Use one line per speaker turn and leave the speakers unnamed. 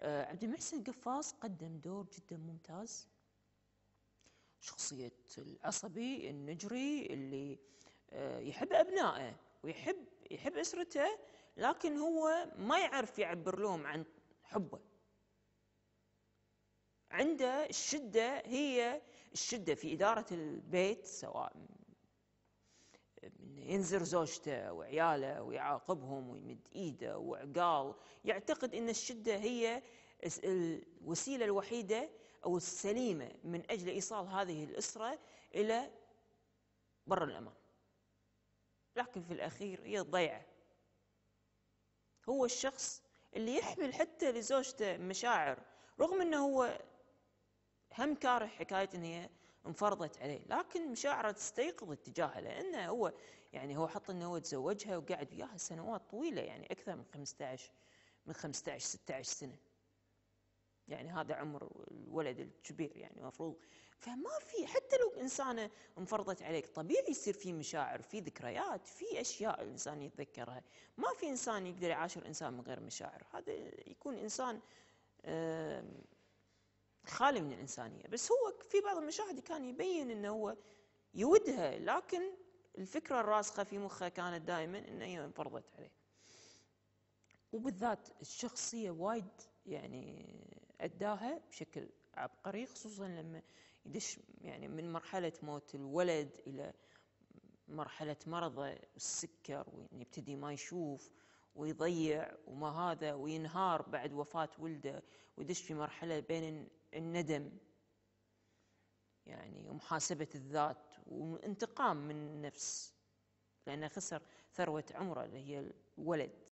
آه، عبد المحسن قفاص قدم دور جدا ممتاز شخصية العصبي النجري اللي آه، يحب أبنائه ويحب يحب أسرته لكن هو ما يعرف يعبر لهم عن حبه عنده الشدة هي الشدة في إدارة البيت سواء ينزر زوجته وعياله ويعاقبهم ويمد ايده وعقال يعتقد ان الشده هي الوسيله الوحيده او السليمه من اجل ايصال هذه الاسره الى بر الامان لكن في الاخير هي ضيعه هو الشخص اللي يحمل حتى لزوجته مشاعر رغم انه هو هم كاره حكايه ان هي انفرضت عليه لكن مشاعره تستيقظ اتجاهه لانه هو يعني هو حط انه هو تزوجها وقعد وياها سنوات طويله يعني اكثر من 15 من 15 16 سنه يعني هذا عمر الولد الكبير يعني المفروض فما في حتى لو انسانه انفرضت عليك طبيعي يصير في مشاعر في ذكريات في اشياء الانسان يتذكرها ما في انسان يقدر يعاشر انسان من غير مشاعر هذا يكون انسان خالي من الإنسانية بس هو في بعض المشاهد كان يبين أنه هو يودها لكن الفكرة الراسخة في مخه كانت دائما أن هي انفرضت عليه وبالذات الشخصية وايد يعني أداها بشكل عبقري خصوصا لما يدش يعني من مرحلة موت الولد إلى مرحلة مرضه السكر ويبتدي ما يشوف ويضيع وما هذا وينهار بعد وفاة ولده ويدش في مرحلة بين الندم يعني ومحاسبة الذات وانتقام من النفس لأنه خسر ثروة عمره اللي هي الولد